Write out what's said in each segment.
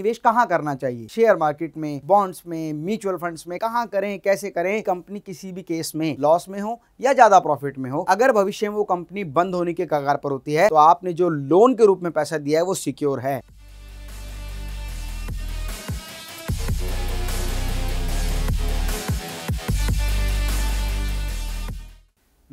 निवेश कहाँ करना चाहिए शेयर मार्केट में बॉन्ड्स में म्यूचुअल फंड्स में कहाँ करें कैसे करें कंपनी किसी भी केस में लॉस में हो या ज्यादा प्रॉफिट में हो अगर भविष्य में वो कंपनी बंद होने के कगार पर होती है तो आपने जो लोन के रूप में पैसा दिया है वो सिक्योर है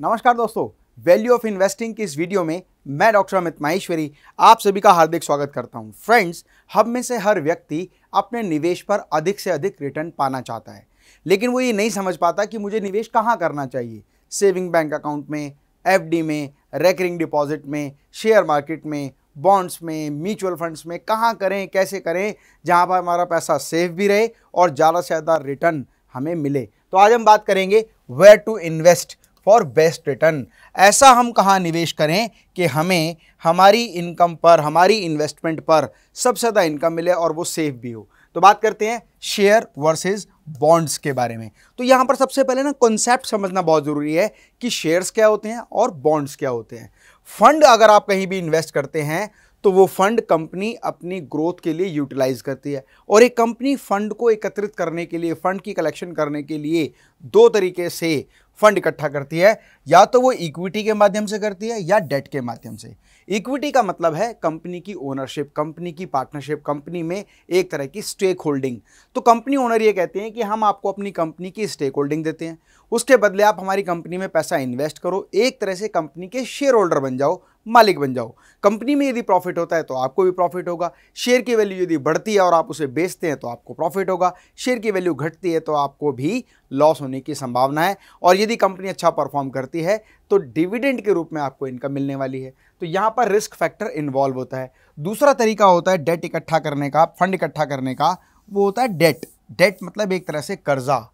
नमस्कार दोस्तों वैल्यू ऑफ इन्वेस्टिंग की इस वीडियो में मैं डॉक्टर अमित माहेश्वरी आप सभी का हार्दिक स्वागत करता हूं। फ्रेंड्स हम में से हर व्यक्ति अपने निवेश पर अधिक से अधिक रिटर्न पाना चाहता है लेकिन वो ये नहीं समझ पाता कि मुझे निवेश कहाँ करना चाहिए सेविंग बैंक अकाउंट में एफ में रेकरिंग डिपॉजिट में शेयर मार्केट में बॉन्ड्स में म्यूचुअल फंड्स में कहाँ करें कैसे करें जहाँ पर हमारा पैसा सेफ भी रहे और ज़्यादा से ज़्यादा रिटर्न हमें मिले तो आज हम बात करेंगे where to invest for best return ऐसा हम कहाँ निवेश करें कि हमें हमारी इनकम पर हमारी इन्वेस्टमेंट पर सबसे ज़्यादा इनकम मिले और वो सेफ भी हो तो बात करते हैं शेयर वर्सेस बॉन्ड्स के बारे में तो यहाँ पर सबसे पहले ना कॉन्सेप्ट समझना बहुत ज़रूरी है कि शेयर्स क्या होते हैं और बॉन्ड्स क्या होते हैं फंड अगर आप कहीं भी इन्वेस्ट करते हैं तो वो फंड कंपनी अपनी ग्रोथ के लिए यूटिलाइज करती है और एक कंपनी फंड को एकत्रित करने के लिए फंड की कलेक्शन करने के लिए दो तरीके से फंड इकट्ठा करती है या तो वो इक्विटी के माध्यम से करती है या डेट के माध्यम से इक्विटी का मतलब है कंपनी की ओनरशिप कंपनी की पार्टनरशिप कंपनी में एक तरह की स्टेक होल्डिंग तो कंपनी ओनर ये कहते हैं कि हम आपको अपनी कंपनी की स्टेक होल्डिंग देते हैं उसके बदले आप हमारी कंपनी में पैसा इन्वेस्ट करो एक तरह से कंपनी के शेयर होल्डर बन जाओ मालिक बन जाओ कंपनी में यदि प्रॉफिट होता है तो आपको भी प्रॉफिट होगा शेयर की वैल्यू यदि बढ़ती है और आप उसे बेचते हैं तो आपको प्रॉफिट होगा शेयर की वैल्यू घटती है तो आपको भी लॉस होने की संभावना है और यदि कंपनी अच्छा परफॉर्म करती है तो डिविडेंड के रूप में आपको इनकम मिलने वाली है तो यहाँ पर रिस्क फैक्टर इन्वॉल्व होता है दूसरा तरीका होता है डेट इकट्ठा करने का फंड इकट्ठा करने का वो होता है डेट डेट मतलब एक तरह से कर्जा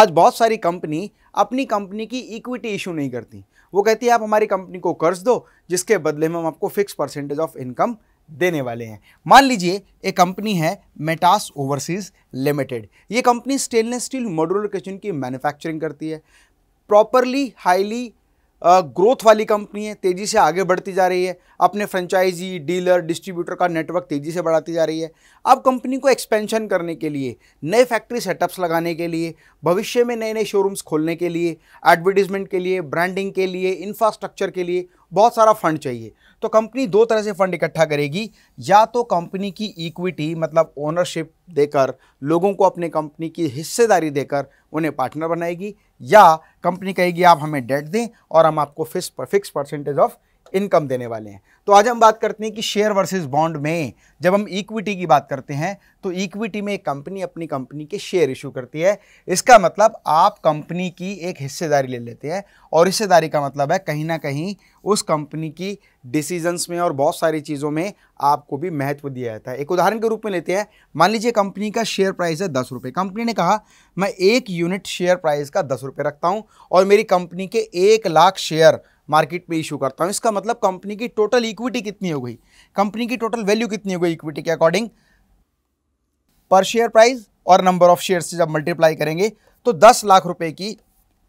आज बहुत सारी कंपनी अपनी कंपनी की इक्विटी इशू नहीं करती वो कहती है आप हमारी कंपनी को कर्ज दो जिसके बदले में हम आपको फिक्स परसेंटेज ऑफ इनकम देने वाले हैं मान लीजिए एक कंपनी है मेटास ओवरसीज लिमिटेड ये company stainless steel modular kitchen की मैन्युफैक्चरिंग करती है प्रॉपरली हाईली ग्रोथ वाली कंपनी है तेज़ी से आगे बढ़ती जा रही है अपने फ्रेंचाइजी डीलर डिस्ट्रीब्यूटर का नेटवर्क तेज़ी से बढ़ाती जा रही है अब कंपनी को एक्सपेंशन करने के लिए नए फैक्ट्री सेटअप्स लगाने के लिए भविष्य में नए नए शोरूम्स खोलने के लिए एडवर्टीजमेंट के लिए ब्रांडिंग के लिए इंफ्रास्ट्रक्चर के लिए बहुत सारा फंड चाहिए तो कंपनी दो तरह से फंड इकट्ठा करेगी या तो कंपनी की इक्विटी मतलब ओनरशिप देकर लोगों को अपने कंपनी की हिस्सेदारी देकर उन्हें पार्टनर बनाएगी या कंपनी कहेगी आप हमें डेट दें और हम आपको fix fix percentage of income देने वाले हैं तो आज हम बात करते हैं कि शेयर वर्सेस बॉन्ड में जब हम इक्विटी की बात करते हैं तो इक्विटी में एक कंपनी अपनी कंपनी के शेयर इशू करती है इसका मतलब आप कंपनी की एक हिस्सेदारी ले लेते हैं और हिस्सेदारी का मतलब है कहीं ना कहीं उस कंपनी की डिसीजंस में और बहुत सारी चीज़ों में आपको भी महत्व दिया जाता है एक उदाहरण के रूप में लेते हैं मान लीजिए कंपनी का शेयर प्राइस है दस रुपये कंपनी ने कहा मैं एक यूनिट शेयर प्राइस का दस रुपये रखता हूँ और मेरी कंपनी के एक लाख शेयर मार्केट में इशू करता हूँ इसका मतलब कंपनी की टोटल इक्विटी कितनी हो गई कंपनी की टोटल वैल्यू कितनी हो गई इक्विटी के अकॉर्डिंग पर शेयर प्राइस और नंबर ऑफ शेयर से जब मल्टीप्लाई करेंगे तो दस लाख रुपए की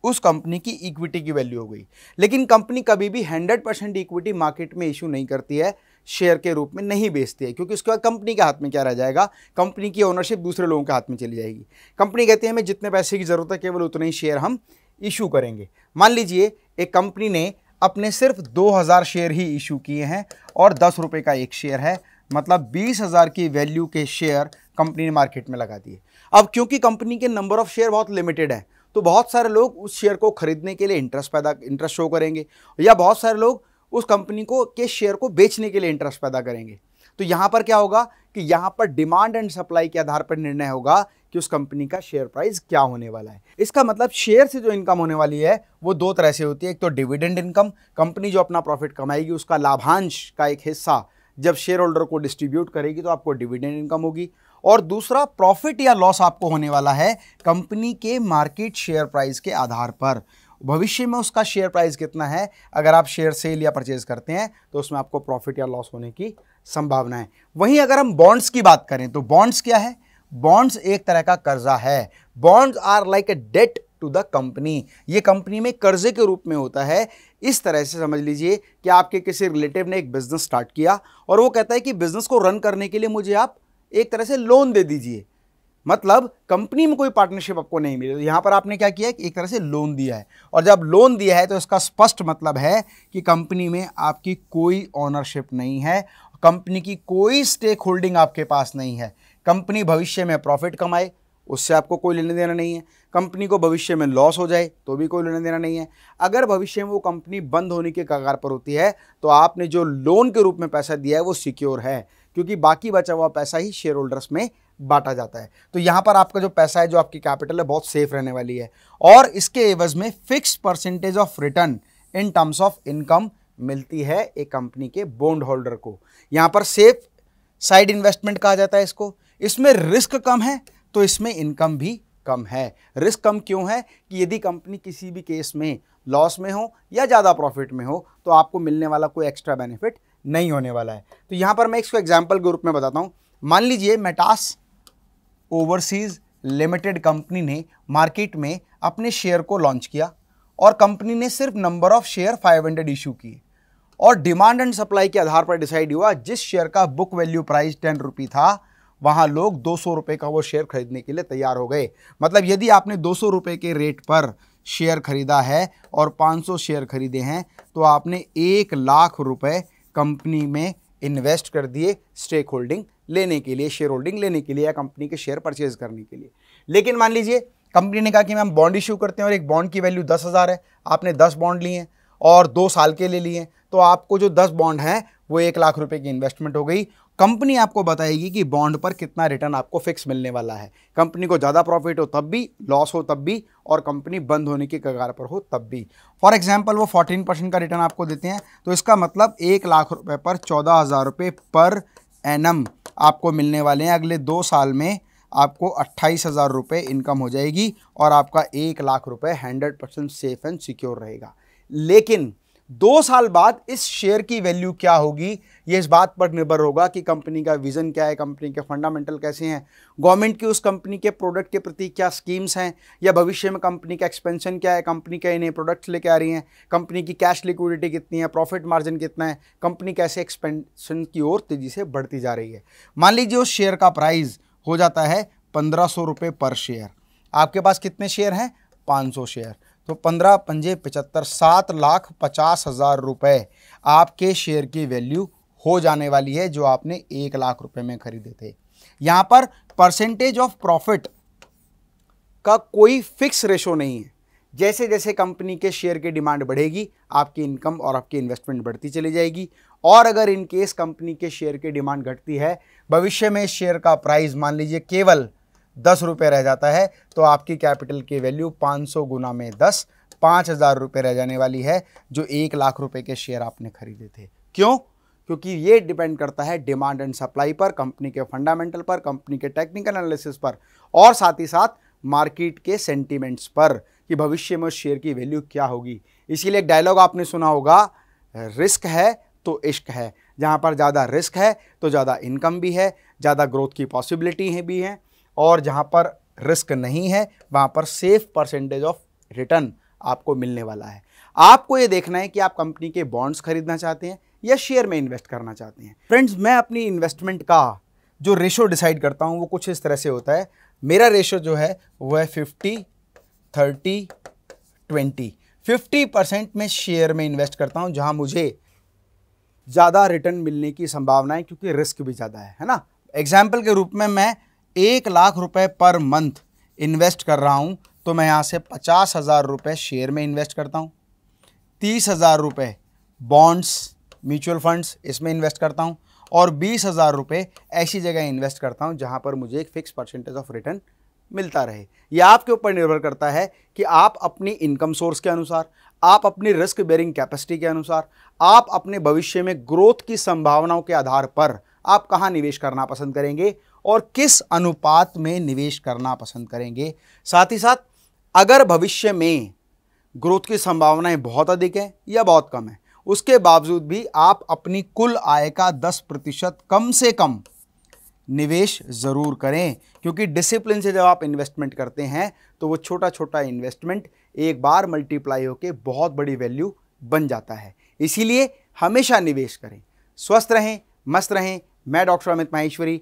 उस कंपनी की इक्विटी की वैल्यू हो गई लेकिन कंपनी कभी भी हंड्रेड परसेंट इक्विटी मार्केट में इशू नहीं करती है शेयर के रूप में नहीं बेचती है क्योंकि उसके बाद कंपनी के हाथ में क्या रह जाएगा कंपनी की ओनरशिप दूसरे लोगों के हाथ में चली जाएगी कंपनी कहती है हमें जितने पैसे की ज़रूरत है केवल उतने ही शेयर हम इशू करेंगे मान लीजिए एक कंपनी ने अपने सिर्फ 2000 शेयर ही इशू किए हैं और दस रुपये का एक शेयर है मतलब बीस हज़ार की वैल्यू के शेयर कंपनी ने मार्केट में लगा दिए अब क्योंकि कंपनी के नंबर ऑफ़ शेयर बहुत लिमिटेड हैं तो बहुत सारे लोग उस शेयर को खरीदने के लिए इंटरेस्ट पैदा इंटरेस्ट शो करेंगे या बहुत सारे लोग उस कंपनी को के शेयर को बेचने के लिए इंटरेस्ट पैदा करेंगे तो यहाँ पर क्या होगा कि यहाँ पर डिमांड एंड सप्लाई के आधार पर निर्णय होगा कि उस कंपनी का शेयर प्राइस क्या होने वाला है इसका मतलब शेयर से जो इनकम होने वाली है वो दो तरह से होती है एक तो डिविडेंड इनकम कंपनी जो अपना प्रॉफिट कमाएगी उसका लाभांश का एक हिस्सा जब शेयर होल्डर को डिस्ट्रीब्यूट करेगी तो आपको डिविडेंड इनकम होगी और दूसरा प्रॉफिट या लॉस आपको होने वाला है कंपनी के मार्केट शेयर प्राइस के आधार पर भविष्य में उसका शेयर प्राइस कितना है अगर आप शेयर सेल या परचेज करते हैं तो उसमें आपको प्रॉफिट या लॉस होने की संभावना है वहीं अगर हम बॉन्ड्स की बात करें तो बॉन्ड्स क्या है बॉन्ड्स एक तरह का कर्जा है bonds are like a debt to the company ये कंपनी में कर्जे के रूप में होता है इस तरह से समझ लीजिए कि आपके किसी रिलेटिव ने एक बिज़नेस स्टार्ट किया और वो कहता है कि बिज़नेस को रन करने के लिए मुझे आप एक तरह से लोन दे दीजिए मतलब कंपनी में कोई पार्टनरशिप आपको नहीं मिली यहाँ पर आपने क्या किया है कि एक तरह से लोन दिया है और जब लोन दिया है तो इसका स्पष्ट मतलब है कि कंपनी में आपकी कोई ऑनरशिप नहीं है कंपनी की कोई स्टेक होल्डिंग आपके पास नहीं है कंपनी भविष्य में प्रॉफिट कमाए उससे आपको कोई लेने देना नहीं है कंपनी को भविष्य में लॉस हो जाए तो भी कोई लेने देना नहीं है अगर भविष्य में वो कंपनी बंद होने के कगार पर होती है तो आपने जो लोन के रूप में पैसा दिया है वो सिक्योर है क्योंकि बाकी बचा हुआ पैसा ही शेयर होल्डर्स में बांटा जाता है तो यहाँ पर आपका जो पैसा है जो आपकी कैपिटल है बहुत सेफ रहने वाली है और इसके एवज में fix percentage of return in terms of income मिलती है एक कंपनी के बॉन्ड होल्डर को यहाँ पर सेफ साइड इन्वेस्टमेंट कहा जाता है इसको इसमें रिस्क कम है तो इसमें इनकम भी कम है रिस्क कम क्यों है कि यदि कंपनी किसी भी केस में लॉस में हो या ज़्यादा प्रॉफिट में हो तो आपको मिलने वाला कोई एक्स्ट्रा बेनिफिट नहीं होने वाला है तो यहाँ पर मैं इसको एग्जाम्पल के रूप में बताता हूँ मान लीजिए मेटास ओवरसीज़ लिमिटेड कंपनी ने मार्केट में अपने शेयर को लॉन्च किया और कंपनी ने सिर्फ नंबर ऑफ शेयर 500 इशू किए और डिमांड एंड सप्लाई के आधार पर डिसाइड हुआ जिस शेयर का book value price ten rupee था वहाँ लोग दो सौ रुपये का वो शेयर खरीदने के लिए तैयार हो गए मतलब यदि आपने दो सौ रुपये के रेट पर शेयर खरीदा है और 500 शेयर खरीदे हैं तो आपने एक लाख रुपए कंपनी में इन्वेस्ट कर दिए स्टेक होल्डिंग लेने के लिए शेयर होल्डिंग लेने के लिए या कंपनी के शेयर परचेज करने के लिए लेकिन मान लीजिए कंपनी ने कहा कि मैम बॉन्ड इशू करते हैं और एक बॉन्ड की वैल्यू दस हज़ार है आपने दस बॉन्ड लिए हैं और दो साल के ले लिए तो आपको जो दस बॉन्ड हैं वो एक लाख रुपए की इन्वेस्टमेंट हो गई कंपनी आपको बताएगी कि बॉन्ड पर कितना रिटर्न आपको फिक्स मिलने वाला है कंपनी को ज़्यादा प्रॉफिट हो तब भी लॉस हो तब भी और कंपनी बंद होने की कगार पर हो तब भी फॉर एग्जाम्पल वो 14 परसेंट का रिटर्न आपको देते हैं तो इसका मतलब एक लाख रुपये पर चौदह हज़ार रुपये पर एनम आपको मिलने वाले हैं अगले दो साल में आपको अट्ठाईस हज़ार रुपये इनकम हो जाएगी और आपका एक लाख रुपये hundred percent safe and secure रहेगा लेकिन दो साल बाद इस शेयर की वैल्यू क्या होगी ये इस बात पर निर्भर होगा कि कंपनी का विज़न क्या है कंपनी के फंडामेंटल कैसे हैं गवर्नमेंट की उस कंपनी के प्रोडक्ट के प्रति क्या स्कीम्स हैं या भविष्य में कंपनी का एक्सपेंशन क्या है कंपनी के नए प्रोडक्ट्स लेके आ रही हैं कंपनी की कैश लिक्विडिटी कितनी है प्रॉफिट मार्जिन कितना है कंपनी कैसे एक्सपेंशन की ओर तेज़ी से बढ़ती जा रही है मान लीजिए उस शेयर का प्राइस हो जाता है पंद्रह सौ रुपये पर शेयर आपके पास कितने शेयर हैं पाँच सौ शेयर तो पंद्रह पंजे पचहत्तर सात लाख पचास हज़ार रुपये आपके शेयर की वैल्यू हो जाने वाली है जो आपने एक लाख रुपए में खरीदे थे यहाँ पर परसेंटेज ऑफ प्रॉफिट का कोई फिक्स रेशो नहीं है जैसे जैसे कंपनी के शेयर की डिमांड बढ़ेगी आपकी इनकम और आपकी इन्वेस्टमेंट बढ़ती चली जाएगी और अगर इन केस कंपनी के शेयर की डिमांड घटती है भविष्य में शेयर का प्राइस मान लीजिए केवल दस रुपये रह जाता है तो आपकी कैपिटल की वैल्यू पाँच सौ गुना में दस पाँच हज़ार रुपये रह जाने वाली है जो एक लाख रुपये के शेयर आपने खरीदे थे क्यों क्योंकि ये डिपेंड करता है डिमांड एंड सप्लाई पर कंपनी के फंडामेंटल पर कंपनी के टेक्निकल एनालिसिस पर और साथ ही साथ मार्केट के सेंटिमेंट्स पर कि भविष्य में उस शेयर की वैल्यू क्या होगी इसीलिए एक डायलॉग आपने सुना होगा रिस्क है तो इश्क है जहाँ पर ज़्यादा रिस्क है तो ज़्यादा इनकम भी है ज़्यादा ग्रोथ की पॉसिबिलिटी है भी हैं और जहाँ पर रिस्क नहीं है वहाँ पर सेफ परसेंटेज ऑफ रिटर्न आपको मिलने वाला है आपको ये देखना है कि आप कंपनी के बॉन्ड्स खरीदना चाहते हैं या शेयर में इन्वेस्ट करना चाहते हैं फ्रेंड्स मैं अपनी इन्वेस्टमेंट का जो रेशो डिसाइड करता हूँ वो कुछ इस तरह से होता है मेरा रेशो जो है वो है fifty thirty twenty fifty percent मैं शेयर में इन्वेस्ट करता हूँ जहाँ मुझे ज़्यादा रिटर्न मिलने की संभावना है क्योंकि रिस्क भी ज़्यादा है है ना एग्जाम्पल के रूप में मैं एक लाख रुपए पर मंथ इन्वेस्ट कर रहा हूँ तो मैं यहाँ से पचास हज़ार रुपये शेयर में इन्वेस्ट करता हूँ तीस हज़ार रुपये बॉन्ड्स म्यूचुअल फंड्स इसमें इन्वेस्ट करता हूँ और बीस हज़ार रुपये ऐसी जगह इन्वेस्ट करता हूँ जहाँ पर मुझे एक फ़िक्स परसेंटेज ऑफ रिटर्न मिलता रहे यह आपके ऊपर निर्भर करता है कि आप अपनी इनकम सोर्स के अनुसार आप अपनी रिस्क बेरिंग कैपेसिटी के अनुसार आप अपने भविष्य में ग्रोथ की संभावनाओं के आधार पर आप कहाँ निवेश करना पसंद करेंगे और किस अनुपात में निवेश करना पसंद करेंगे साथ ही साथ अगर भविष्य में ग्रोथ की संभावनाएं बहुत अधिक हैं या बहुत कम है उसके बावजूद भी आप अपनी कुल आय का 10 प्रतिशत कम से कम निवेश ज़रूर करें क्योंकि डिसिप्लिन से जब आप इन्वेस्टमेंट करते हैं तो वो छोटा छोटा इन्वेस्टमेंट एक बार मल्टीप्लाई होकर बहुत बड़ी वैल्यू बन जाता है इसीलिए हमेशा निवेश करें स्वस्थ रहें मस्त रहें मैं डॉक्टर अमित माहेश्वरी